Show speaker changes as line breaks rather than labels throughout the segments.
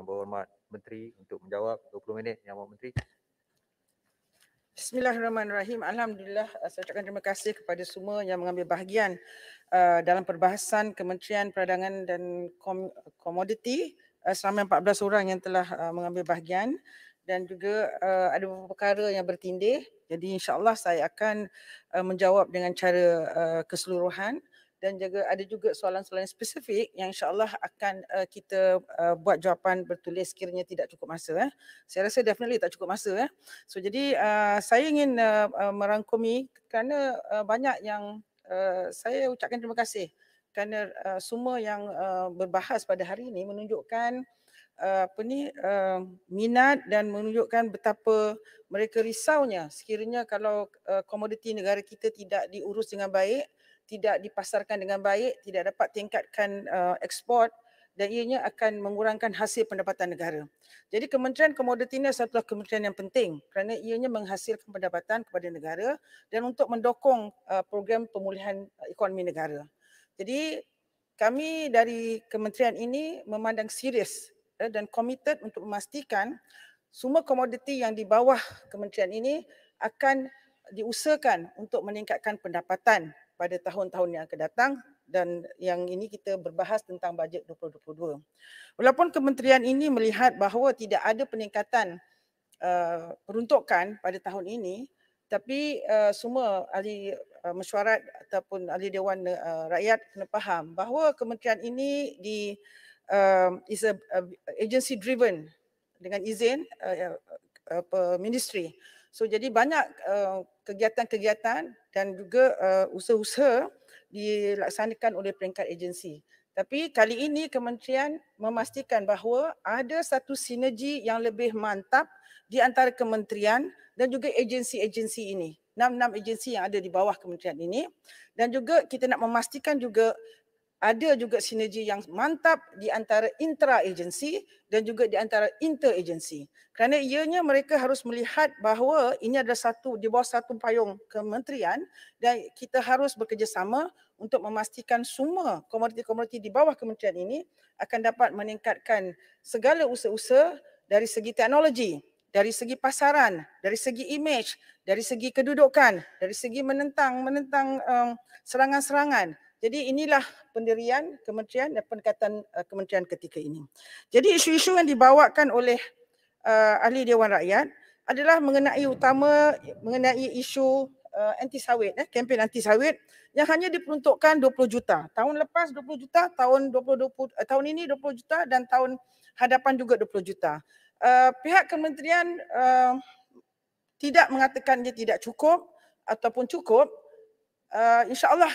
Yang Berhormat Menteri untuk menjawab 20 minit Yang Berhormat Menteri.
Bismillahirrahmanirrahim. Alhamdulillah eh, saya ucapkan terima kasih kepada semua yang mengambil bahagian uh, dalam perbahasan Kementerian Perdagangan dan Komoditi uh, selama 14 orang yang telah uh, mengambil bahagian dan juga uh, ada beberapa perkara yang bertindih. Jadi insyaAllah saya akan uh, menjawab dengan cara uh, keseluruhan dan juga ada juga soalan-soalan spesifik yang insyaallah akan uh, kita uh, buat jawapan bertulis kiranya tidak cukup masa eh. Saya rasa definitely tak cukup masa eh. So jadi uh, saya ingin uh, uh, merangkumi kerana uh, banyak yang uh, saya ucapkan terima kasih kerana uh, semua yang uh, berbahas pada hari ini menunjukkan uh, apa ni uh, minat dan menunjukkan betapa mereka risaunya sekiranya kalau uh, komoditi negara kita tidak diurus dengan baik tidak dipasarkan dengan baik, tidak dapat tingkatkan uh, ekspor dan ianya akan mengurangkan hasil pendapatan negara. Jadi Kementerian Komoditi ini adalah kementerian yang penting kerana ianya menghasilkan pendapatan kepada negara dan untuk mendukung uh, program pemulihan uh, ekonomi negara. Jadi kami dari kementerian ini memandang serius eh, dan komited untuk memastikan semua komoditi yang di bawah kementerian ini akan diusahakan untuk meningkatkan pendapatan pada tahun-tahun yang akan datang dan yang ini kita berbahas tentang bajet 2022. Walaupun kementerian ini melihat bahawa tidak ada peningkatan uh, peruntukan pada tahun ini, tapi uh, semua ahli uh, mesyuarat ataupun ahli dewan uh, rakyat kena faham bahawa kementerian ini di uh, is a, a agency driven dengan izin uh, uh, ministry. So jadi banyak eh, kegiatan-kegiatan uh, dan juga uh, usaha-usaha dilaksanakan oleh peringkat agensi. Tapi kali ini kementerian memastikan bahawa ada satu sinergi yang lebih mantap di antara kementerian dan juga agensi-agensi ini. Enam-enam agensi yang ada di bawah kementerian ini. Dan juga kita nak memastikan juga ada juga sinergi yang mantap di antara intra-agensi dan juga di antara inter-agensi. Kerana ianya mereka harus melihat bahawa ini ada satu di bawah satu payung kementerian dan kita harus bekerjasama untuk memastikan semua komoditi-komoditi di bawah kementerian ini akan dapat meningkatkan segala usaha-usaha dari segi teknologi, dari segi pasaran, dari segi image, dari segi kedudukan, dari segi menentang menentang um, serangan-serangan jadi inilah pendirian kementerian dan pendekatan uh, kementerian ketika ini. Jadi isu-isu yang dibawakan oleh uh, ahli Dewan Rakyat adalah mengenai utama mengenai isu uh, eh, anti sawit eh kempen anti sawit yang hanya diperuntukkan 20 juta. Tahun lepas 20 juta, tahun 2020 tahun ini 20 juta dan tahun hadapan juga 20 juta. Uh, pihak kementerian uh, tidak mengatakan dia tidak cukup ataupun cukup uh, insyaAllah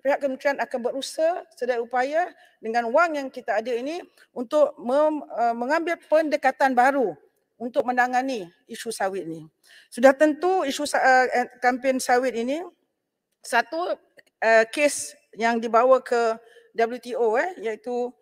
pihak kementerian akan berusaha sedaya upaya dengan wang yang kita ada ini untuk mem, uh, mengambil pendekatan baru untuk menangani isu sawit ini. Sudah tentu isu uh, eh, kampen sawit ini satu uh, kes yang dibawa ke WTO eh iaitu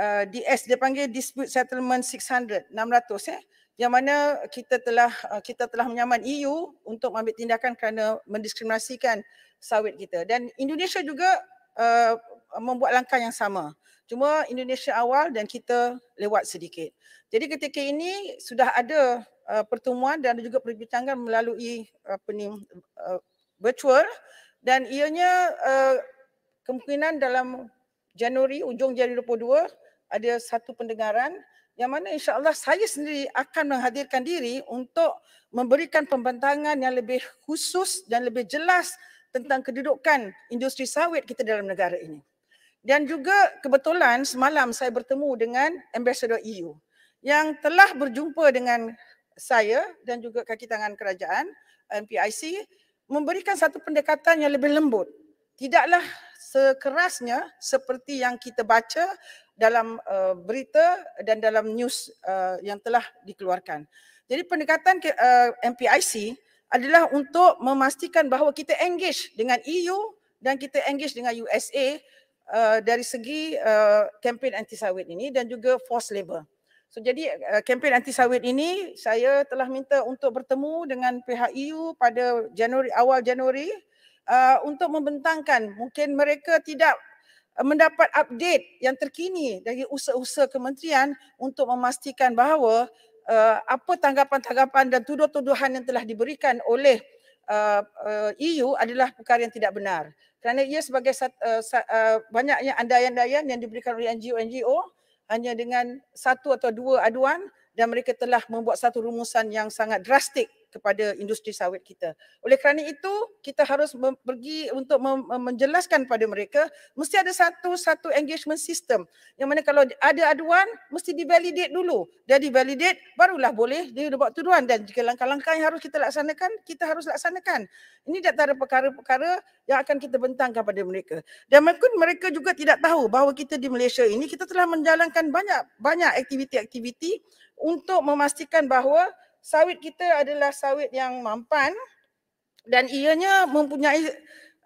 uh, DS dia panggil dispute settlement 600 600 eh yang mana kita telah uh, kita telah menyaman EU untuk mengambil tindakan kerana mendiskriminasikan sawit kita dan Indonesia juga uh, membuat langkah yang sama cuma Indonesia awal dan kita lewat sedikit jadi ketika ini sudah ada uh, pertemuan dan juga perbincangan melalui uh, apa ni uh, virtual dan ianya uh, kemungkinan dalam Januari ujung Januari 2022 ada satu pendengaran yang mana insyaAllah saya sendiri akan menghadirkan diri untuk memberikan pembentangan yang lebih khusus dan lebih jelas tentang kedudukan industri sawit kita dalam negara ini. Dan juga kebetulan semalam saya bertemu dengan Ambassador EU yang telah berjumpa dengan saya dan juga kaki tangan kerajaan MPIC memberikan satu pendekatan yang lebih lembut. Tidaklah sekerasnya seperti yang kita baca dalam uh, berita dan dalam news uh, yang telah dikeluarkan. Jadi pendekatan ke, uh, eh, MPIC adalah untuk memastikan bahawa kita engage dengan EU dan kita engage dengan USA uh, dari segi kempen anti sawit ini dan juga forced labour. So, jadi kempen anti sawit ini saya telah minta untuk bertemu dengan pihak EU pada Januari awal Januari uh, untuk membentangkan mungkin mereka tidak mendapat update yang terkini dari usaha-usaha kementerian untuk memastikan bahawa uh, apa tanggapan-tanggapan dan tuduh-tuduhan yang telah diberikan oleh uh, uh, EU adalah perkara yang tidak benar. Kerana ia sebagai uh, uh, banyaknya andaian-andaian yang diberikan oleh NGO-NGO hanya dengan satu atau dua aduan dan mereka telah membuat satu rumusan yang sangat drastik kepada industri sawit kita. Oleh kerana itu, kita harus pergi untuk menjelaskan kepada mereka mesti ada satu-satu engagement system yang mana kalau ada aduan mesti divalidate dulu. Dia divalidate barulah boleh dia buat tuduhan dan jika langkah-langkah yang harus kita laksanakan, kita harus laksanakan. Ini ada perkara-perkara yang akan kita bentangkan kepada mereka. Dan mungkin mereka juga tidak tahu bahawa kita di Malaysia ini kita telah menjalankan banyak-banyak aktiviti-aktiviti untuk memastikan bahawa sawit kita adalah sawit yang mampan dan ianya mempunyai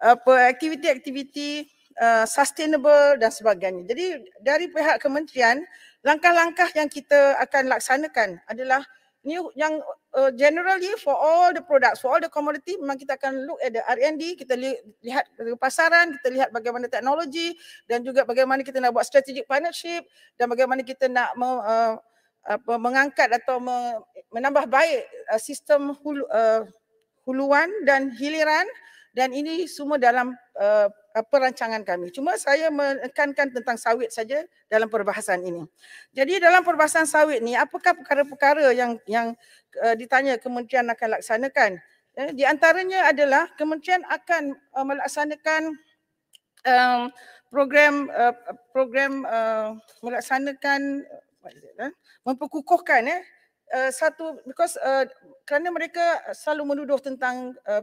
apa aktiviti-aktiviti uh, sustainable dan sebagainya. Jadi dari pihak kementerian langkah-langkah yang kita akan laksanakan adalah new yang uh, generally for all the products for all the commodity memang kita akan look at the R&D kita li- lihat pasaran kita lihat bagaimana teknologi dan juga bagaimana kita nak buat strategic partnership dan bagaimana kita nak me- uh, apa mengangkat atau menambah baik uh, sistem hulu, uh, huluan dan hiliran dan ini semua dalam uh, uh, perancangan kami. Cuma saya menekankan tentang sawit saja dalam perbahasan ini. Jadi dalam perbahasan sawit ni apakah perkara-perkara yang yang uh, ditanya kementerian akan laksanakan? Eh, di antaranya adalah kementerian akan uh, melaksanakan um, program uh, program uh, melaksanakan YZ eh, memperkukuhkan eh Uh, satu because uh, kerana mereka selalu menuduh tentang uh,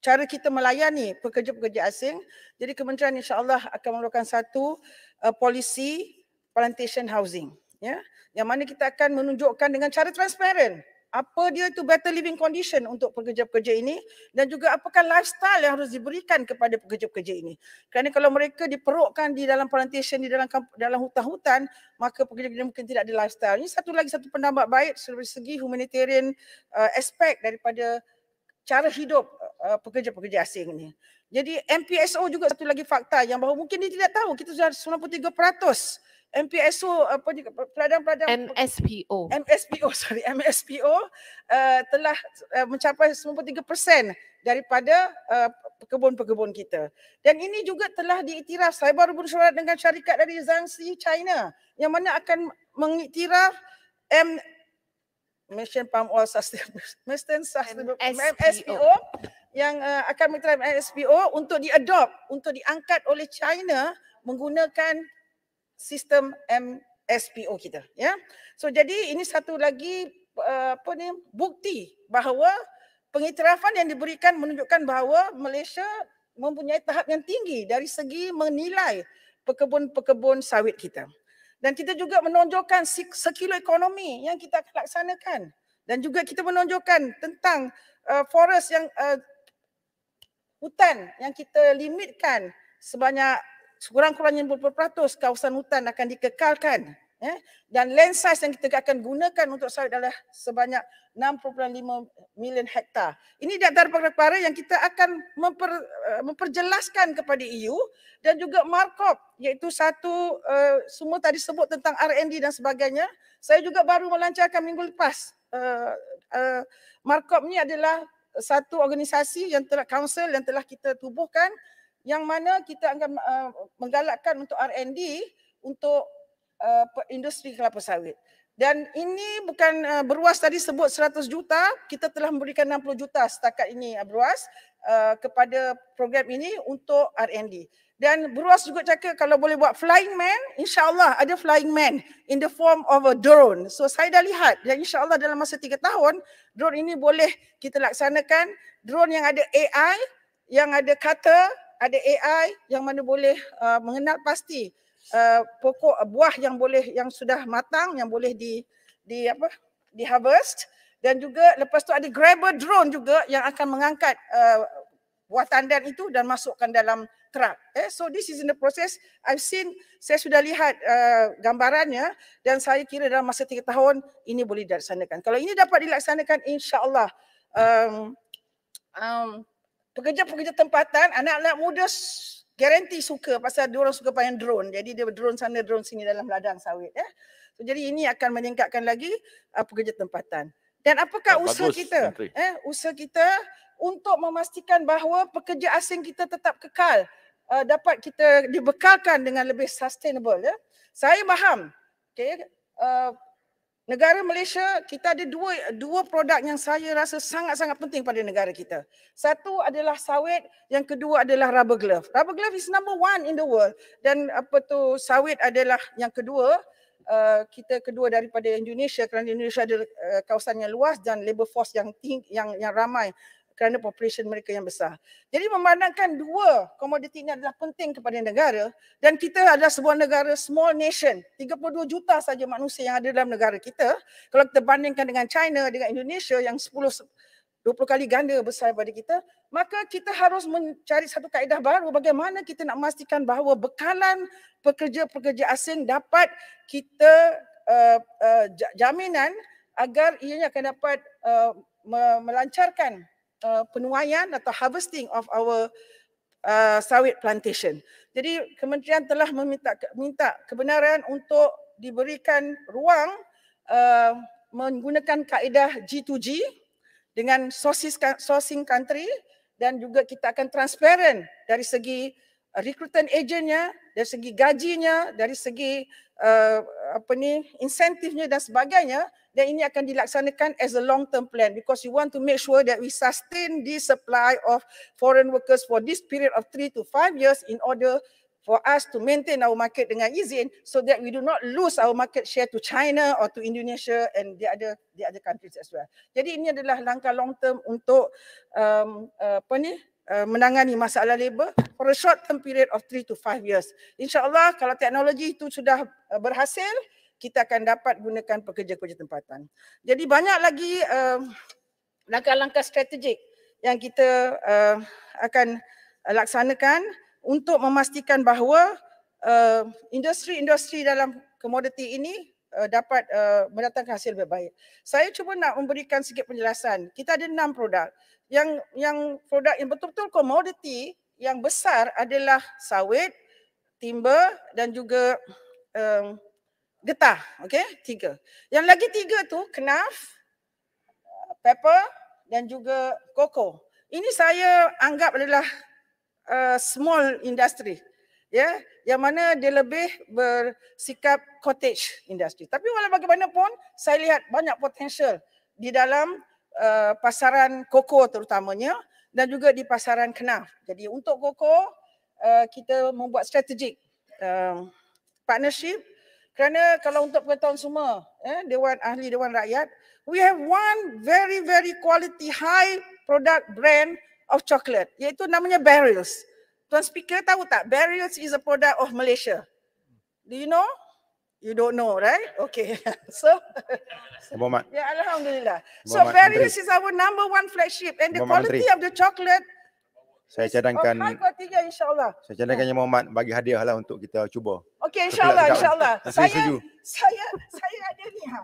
cara kita melayani pekerja-pekerja asing jadi kementerian insyaallah akan mengeluarkan satu uh, polisi plantation housing ya yeah? yang mana kita akan menunjukkan dengan cara transparent apa dia itu better living condition untuk pekerja-pekerja ini dan juga apakah lifestyle yang harus diberikan kepada pekerja-pekerja ini. Kerana kalau mereka diperokkan di dalam plantation, di dalam dalam hutan-hutan, maka pekerja-pekerja mungkin tidak ada lifestyle. Ini satu lagi satu pendapat baik dari segi humanitarian uh, aspect daripada cara hidup uh, pekerja-pekerja asing ini. Jadi MPSO juga satu lagi fakta yang bahawa mungkin dia tidak tahu kita sudah 93% MPSO apa juga peladang-peladang MSPO. MSPO sorry MSPO uh, eh, telah uh, mencapai 93% daripada uh, eh, kebun-kebun kita. Dan ini juga telah diiktiraf saya baru bersurat dengan syarikat dari Zansi China yang mana akan mengiktiraf M Mission Palm Oil Sustainable Sustainable MSPO yang uh, akan mengiktiraf MSPO untuk diadopt untuk diangkat oleh China menggunakan sistem MSPO kita ya. So jadi ini satu lagi eh, apa ni bukti bahawa pengiktirafan yang diberikan menunjukkan bahawa Malaysia mempunyai tahap yang tinggi dari segi menilai pekebun-pekebun sawit kita. Dan kita juga menonjolkan sekilo ekonomi yang kita laksanakan dan juga kita menonjolkan tentang uh, forest yang uh, hutan yang kita limitkan sebanyak sekurang-kurangnya beberapa peratus kawasan hutan akan dikekalkan. Eh? Dan land size yang kita akan gunakan untuk sawit adalah sebanyak 6.5 million hektar. Ini di antara perkara-perkara yang kita akan memper, eh, memperjelaskan kepada EU dan juga Markov iaitu satu uh, semua tadi sebut tentang R&D dan sebagainya. Saya juga baru melancarkan minggu lepas. Uh, eh, uh, Markov ni adalah satu organisasi yang telah council yang telah kita tubuhkan yang mana kita akan uh, menggalakkan untuk R&D untuk uh, industri kelapa sawit. Dan ini bukan uh, beruas tadi sebut 100 juta, kita telah memberikan 60 juta setakat ini uh, beruas uh, kepada program ini untuk R&D. Dan beruas juga cakap kalau boleh buat flying man, insyaAllah ada flying man in the form of a drone. So saya dah lihat dan insyaAllah dalam masa tiga tahun, drone ini boleh kita laksanakan. Drone yang ada AI, yang ada cutter, ada AI yang mana boleh uh, mengenal pasti uh, pokok uh, buah yang boleh yang sudah matang yang boleh di di apa di harvest dan juga lepas tu ada grabber drone juga yang akan mengangkat uh, buah tandan itu dan masukkan dalam truck. Eh, so this is in the process. I've seen, saya sudah lihat uh, gambarannya dan saya kira dalam masa tiga tahun ini boleh dilaksanakan. Kalau ini dapat dilaksanakan, insyaAllah um, um, pekerja-pekerja tempatan, anak-anak muda garanti suka pasal dia orang suka main drone. Jadi dia drone sana, drone sini dalam ladang sawit. Eh. jadi ini akan meningkatkan lagi uh, pekerja tempatan. Dan apakah ah, Bagus, usaha kita? Menteri. Eh, usaha kita untuk memastikan bahawa pekerja asing kita tetap kekal. Uh, dapat kita dibekalkan dengan lebih sustainable. Eh. Saya faham. Okay. Uh, Negara Malaysia kita ada dua dua produk yang saya rasa sangat-sangat penting pada negara kita. Satu adalah sawit, yang kedua adalah rubber glove. Rubber glove is number one in the world dan apa tu sawit adalah yang kedua uh, kita kedua daripada Indonesia kerana Indonesia ada uh, kawasan yang luas dan labor force yang tinggi yang yang ramai kerana population mereka yang besar. Jadi memandangkan dua komoditi ini adalah penting kepada negara dan kita adalah sebuah negara small nation, 32 juta saja manusia yang ada dalam negara kita. Kalau kita bandingkan dengan China, dengan Indonesia yang 10 20 kali ganda besar daripada kita, maka kita harus mencari satu kaedah baru bagaimana kita nak memastikan bahawa bekalan pekerja-pekerja asing dapat kita uh, uh, jaminan agar ianya akan dapat uh, melancarkan uh, penuaian atau harvesting of our uh, sawit plantation. Jadi kementerian telah meminta minta kebenaran untuk diberikan ruang uh, menggunakan kaedah G2G dengan kan, sourcing country dan juga kita akan transparan dari segi recruitment agentnya dari segi gajinya, dari segi uh, apa ni insentifnya dan sebagainya, dan ini akan dilaksanakan as a long term plan because you want to make sure that we sustain the supply of foreign workers for this period of three to five years in order for us to maintain our market dengan izin so that we do not lose our market share to China or to Indonesia and the other the other countries as well. Jadi ini adalah langkah long term untuk um, uh, apa ni Uh, menangani masalah labor for a short term period of 3 to 5 years. InsyaAllah kalau teknologi itu sudah uh, berhasil, kita akan dapat gunakan pekerja-pekerja tempatan. Jadi banyak lagi uh, langkah-langkah strategik yang kita uh, akan uh, laksanakan untuk memastikan bahawa uh, industri-industri dalam komoditi ini uh, dapat uh, mendatangkan hasil lebih baik. Saya cuba nak memberikan sikit penjelasan. Kita ada enam produk yang yang produk yang betul-betul komoditi yang besar adalah sawit, timber dan juga um, getah. Okey, tiga. Yang lagi tiga tu kenaf, pepper dan juga koko. Ini saya anggap adalah uh, small industry. Ya, yeah, yang mana dia lebih bersikap cottage industry. Tapi walaupun bagaimanapun, saya lihat banyak potensial di dalam Eh, pasaran koko terutamanya dan juga di pasaran kenaf. Jadi untuk koko uh, kita membuat strategik uh, partnership kerana kalau untuk pengetahuan semua eh, dewan ahli dewan rakyat we have one very very quality high product brand of chocolate iaitu namanya Barrels. Tuan speaker tahu tak Barrels is a product of Malaysia. Do you know? You don't know, right? Okay. so, Bermat. yeah, Alhamdulillah. Bermat so, Barry's is our number one flagship, and the Bermat quality Menteri. of the chocolate
saya cadangkan
oh, insyaallah.
Saya cadangkan ya. yang Muhammad bagi hadiah lah untuk kita cuba. Okey insyaallah insyaallah. Kan. Saya, saya
saya saya ada ni ha.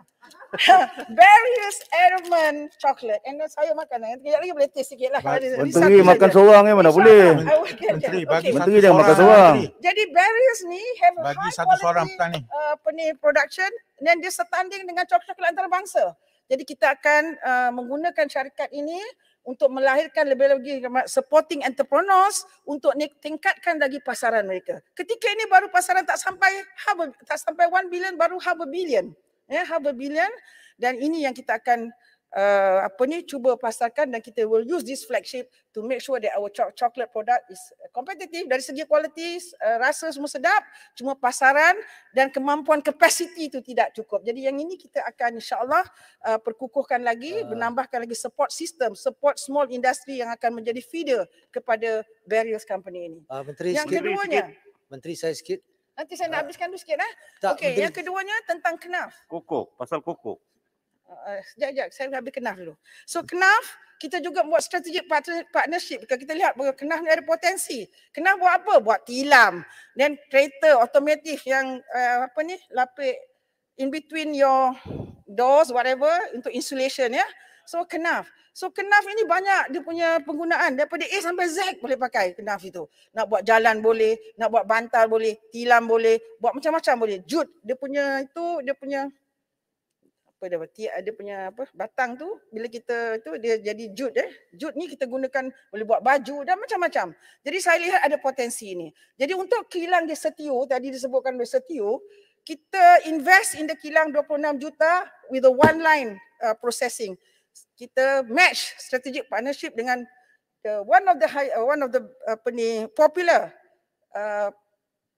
Various Edelman chocolate. And saya makan lah. ni. Kejap lagi boleh taste sikit lah. Menteri makan seorang ni mana ah, boleh. Menteri bagi Menteri jangan makan seorang. Jadi Various ni have bagi high satu seorang petani. Uh, production dan dia setanding dengan coklat-coklat antarabangsa. Jadi kita akan uh, menggunakan syarikat ini untuk melahirkan lebih lagi supporting entrepreneurs untuk tingkatkan lagi pasaran mereka. Ketika ini baru pasaran tak sampai half tak sampai 1 billion baru half a billion. Ya, yeah, half a billion dan ini yang kita akan uh, apa ni cuba pasarkan dan kita will use this flagship to make sure that our cho- chocolate product is eh, competitive dari segi quality uh, eh, rasa semua sedap cuma pasaran dan kemampuan capacity itu tidak cukup jadi yang ini kita akan insyaallah uh, perkukuhkan lagi uh. menambahkan lagi support system support small industry yang akan menjadi feeder kepada various company ini uh,
menteri yang sikit, keduanya sikit. menteri saya sikit
Nanti saya nak ah. habiskan dulu sikit lah. Okey, yang keduanya tentang kenaf.
Kukuk, pasal kukuk.
Uh, uh, sekejap, sekejap. Saya dah habis KNAF dulu. So kenaf kita juga buat strategic partnership. Kalau kita lihat bahawa KNAF ni ada potensi. Kenaf buat apa? Buat tilam. Then creator automatic yang uh, apa ni, lapik in between your doors, whatever, untuk insulation ya. Yeah? So kenaf. So kenaf ini banyak dia punya penggunaan. Daripada A sampai Z boleh pakai kenaf itu. Nak buat jalan boleh, nak buat bantal boleh, tilam boleh, buat macam-macam boleh. Jut, dia punya itu, dia punya apa dia tiak ada punya apa batang tu bila kita tu dia jadi jut eh jut ni kita gunakan boleh buat baju dan macam-macam jadi saya lihat ada potensi ini jadi untuk kilang dia setio tadi disebutkan oleh setio kita invest in the kilang 26 juta with the one line uh, processing kita match strategic partnership dengan the one of the high, uh, one of the apa ni popular uh,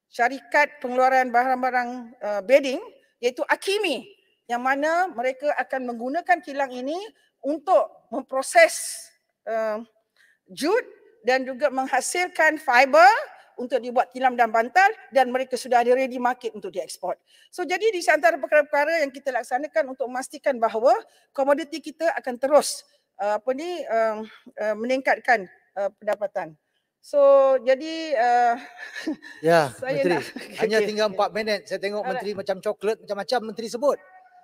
syarikat pengeluaran barang-barang uh, bedding iaitu Akimi yang mana mereka akan menggunakan kilang ini untuk memproses uh, eh, jute dan juga menghasilkan fiber untuk dibuat tilam dan bantal dan mereka sudah ada ready market untuk diekspor. So jadi di antara perkara-perkara yang kita laksanakan untuk memastikan bahawa komoditi kita akan terus uh, apa ni uh, uh, meningkatkan uh, pendapatan. So jadi uh, ya saya menteri nak, hanya okay. tinggal 4 minit saya tengok Alright. menteri macam coklat macam-macam menteri sebut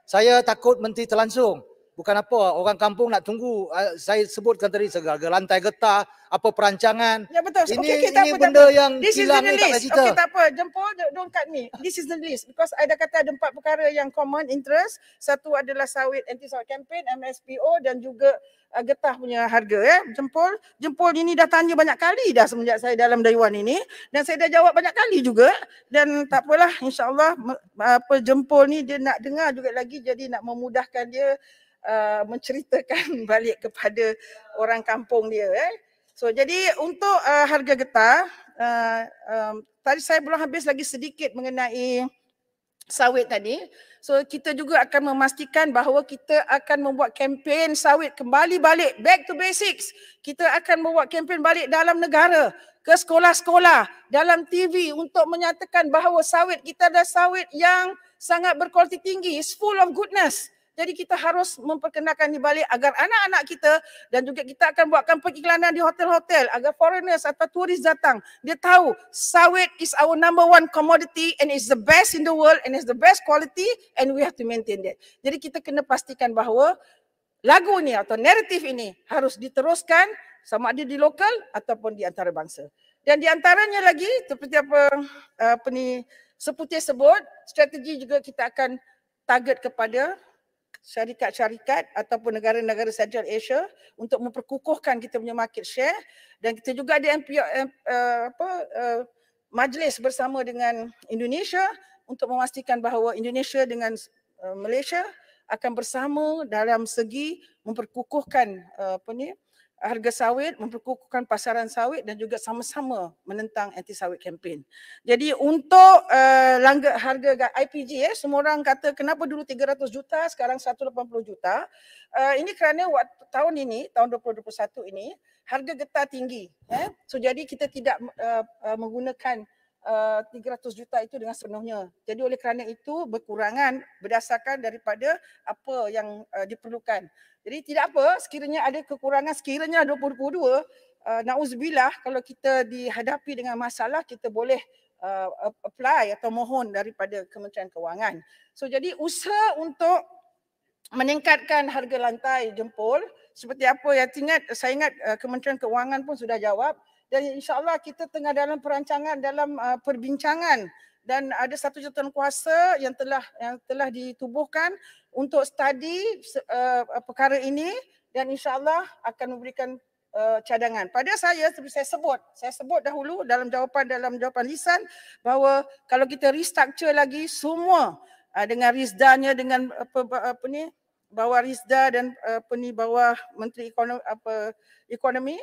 saya
takut menteri terlansung. Bukan apa orang kampung nak tunggu ah, saya sebutkan tadi segala lantai getah apa perancangan. Ya betul. Ini, okay, okay, ini apa, benda apa. yang This hilang ni tak cerita. Okey tak apa
jempol don't cut me. This is the list because ada kata ada empat perkara yang common interest. Satu adalah sawit anti sawit campaign MSPO dan juga ah, getah punya harga ya. Eh. Jempol jempol ini dah tanya banyak kali dah semenjak saya dalam dewan ini dan saya dah jawab banyak kali juga dan tak apalah insyaallah apa jempol ni dia nak dengar juga lagi jadi nak memudahkan dia Uh, menceritakan balik kepada orang kampung dia eh. So jadi untuk uh, harga getah uh, um, tadi saya belum habis lagi sedikit mengenai sawit tadi. So kita juga akan memastikan bahawa kita akan membuat kempen sawit kembali balik back to basics. Kita akan membuat kempen balik dalam negara ke sekolah-sekolah, dalam TV untuk menyatakan bahawa sawit kita ada sawit yang sangat berkualiti tinggi, It's full of goodness. Jadi kita harus memperkenalkan di balik agar anak-anak kita dan juga kita akan buatkan periklanan di hotel-hotel agar foreigners atau turis datang. Dia tahu sawit is our number one commodity and is the best in the world and is the best quality and we have to maintain that. Jadi kita kena pastikan bahawa lagu ini atau naratif ini harus diteruskan sama ada di lokal ataupun di antarabangsa. Dan di antaranya lagi seperti apa, apa ni, seputih sebut, strategi juga kita akan target kepada syarikat-syarikat ataupun negara-negara Central Asia untuk memperkukuhkan kita punya market share dan kita juga ada MP, uh, eh, apa uh, majlis bersama dengan Indonesia untuk memastikan bahawa Indonesia dengan uh, Malaysia akan bersama dalam segi memperkukuhkan uh, apa ni harga sawit, memperkukuhkan pasaran sawit dan juga sama-sama menentang anti sawit kempen. Jadi untuk eh, langga, harga IPG, eh, semua orang kata kenapa dulu 300 juta, sekarang 180 juta. Eh, ini kerana tahun ini, tahun 2021 ini, harga getah tinggi. So, jadi kita tidak menggunakan 300 eh, juta itu dengan sepenuhnya. Jadi oleh kerana itu berkurangan berdasarkan daripada apa yang uh, diperlukan. Jadi tidak apa sekiranya ada kekurangan sekiranya 22. uh, eh, nauzubillah kalau kita dihadapi dengan masalah kita boleh uh, apply atau mohon daripada Kementerian Kewangan. So jadi usaha untuk meningkatkan harga lantai jempol seperti apa yang ingat saya ingat uh, Kementerian Kewangan pun sudah jawab dan insyaallah kita tengah dalam perancangan dalam uh, perbincangan dan ada satu jawatan kuasa yang telah yang telah ditubuhkan untuk study uh, perkara ini dan insyaallah akan memberikan uh, cadangan. Pada saya seperti saya sebut, saya sebut dahulu dalam jawapan dalam jawapan lisan bahawa kalau kita restructure lagi semua uh, dengan risdanya dengan apa, apa, apa ni bawah risda dan uh, apa ni bawah menteri ekonomi apa ekonomi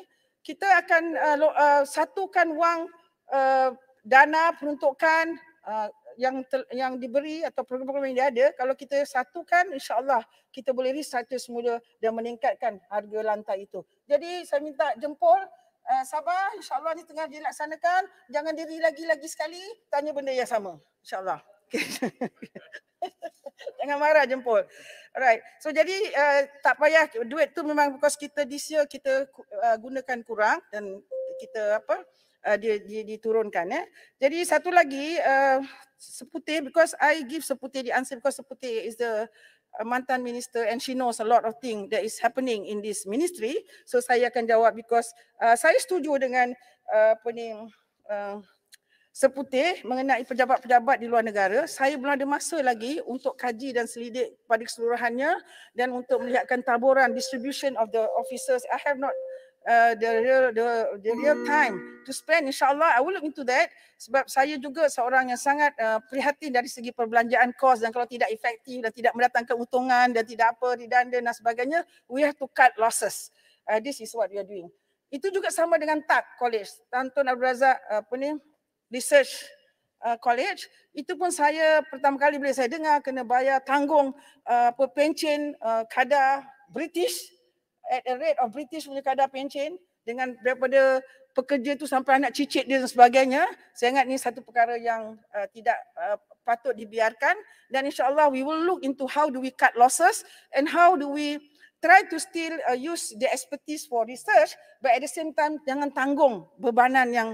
kita akan uh, uh, satukan wang uh, dana peruntukan uh, yang ter, yang diberi atau program-program yang ada kalau kita satukan insyaallah kita boleh restart semula dan meningkatkan harga lantai itu jadi saya minta jempol uh, sabar insyaallah ini tengah dilaksanakan jangan diri lagi-lagi sekali tanya benda yang sama insyaallah Jangan marah jempol. Alright. So jadi uh, tak payah duit tu memang because kita di year kita uh, gunakan kurang dan kita apa uh, eh, dia, dia diturunkan Eh. Jadi satu lagi uh, seputih because I give seputih di answer because seputih is the uh, mantan minister and she knows a lot of thing that is happening in this ministry. So saya akan jawab because uh, saya setuju dengan uh, apa ni uh, seputih mengenai pejabat-pejabat di luar negara, saya belum ada masa lagi untuk kaji dan selidik pada keseluruhannya dan untuk melihatkan taburan distribution of the officers. I have not Uh, the real the, the real time to spend insyaallah i will look into that sebab saya juga seorang yang sangat uh, prihatin dari segi perbelanjaan kos dan kalau tidak efektif dan tidak mendatangkan keuntungan dan tidak apa redundant dan sebagainya we have to cut losses uh, this is what we are doing itu juga sama dengan tak college tuan abdul razak apa ni research uh, college itu pun saya pertama kali bila saya dengar kena bayar tanggung uh, apa uh, pencen uh, British at a rate of British punya kadar pencen dengan daripada pekerja tu sampai anak cicit dia dan sebagainya saya ingat ni satu perkara yang uh, tidak uh, patut dibiarkan dan insyaallah we will look into how do we cut losses and how do we try to still uh, use the expertise for research but at the same time jangan tanggung bebanan yang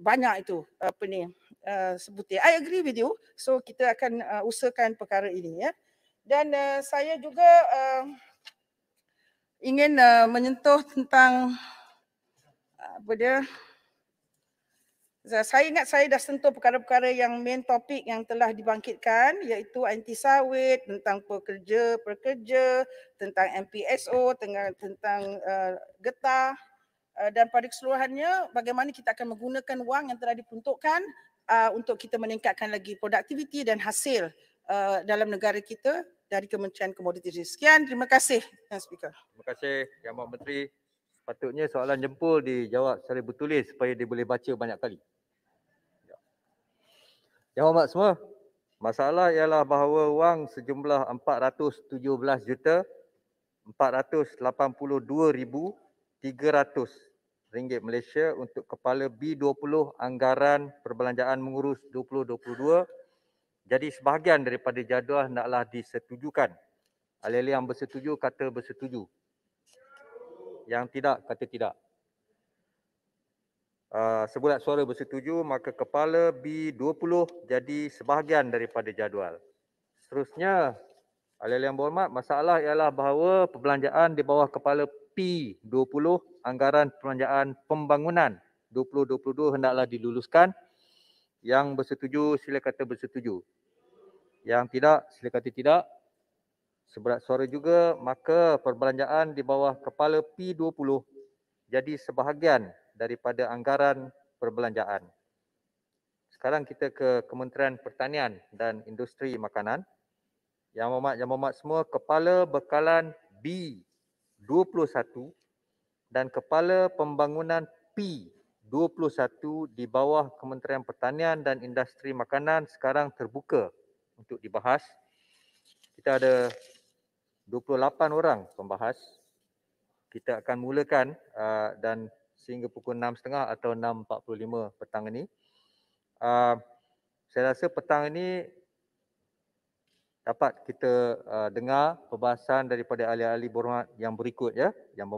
banyak itu apa ni uh, eh, sebutnya. I agree with you. So kita akan uh, usahakan perkara ini ya. Dan uh, saya juga uh, ingin uh, menyentuh tentang apa dia saya ingat saya dah sentuh perkara-perkara yang main topik yang telah dibangkitkan iaitu anti sawit tentang pekerja-pekerja tentang MPSO tentang tentang uh, getah Eh, dan pada keseluruhannya bagaimana kita akan menggunakan wang yang telah dipuntukkan uh, eh, untuk kita meningkatkan lagi produktiviti dan hasil uh, dalam negara kita dari Kementerian Komoditi. Sekian, terima kasih Tuan Speaker. Terima
kasih Yang Amat Menteri. Patutnya soalan jempol dijawab secara bertulis supaya dia boleh baca banyak kali. Yang Amat semua, masalah ialah bahawa wang sejumlah 417 juta 482 ringgit Malaysia untuk kepala B20 anggaran perbelanjaan mengurus 2022. Jadi sebahagian daripada jadual naklah disetujukan. Ahli-ahli yang bersetuju kata bersetuju. Yang tidak kata tidak. Uh, sebulat suara bersetuju maka kepala B20 jadi sebahagian daripada jadual. Seterusnya, ahli-ahli yang berhormat, masalah ialah bahawa perbelanjaan di bawah kepala P20 anggaran perbelanjaan pembangunan 2022 hendaklah diluluskan. Yang bersetuju sila kata bersetuju. Yang tidak sila kata tidak. Seberat suara juga maka perbelanjaan di bawah kepala P20 jadi sebahagian daripada anggaran perbelanjaan. Sekarang kita ke Kementerian Pertanian dan Industri Makanan. Yang Mohd Yang Mohd semua kepala bekalan B 21 dan kepala pembangunan P 21 di bawah Kementerian Pertanian dan Industri Makanan sekarang terbuka untuk dibahas. Kita ada 28 orang pembahas. Kita akan mulakan uh, dan sehingga pukul 6.30 atau 6.45 petang ini. Uh, saya rasa petang ini dapat kita uh, dengar perbahasan daripada ahli-ahli berhormat yang berikut ya yang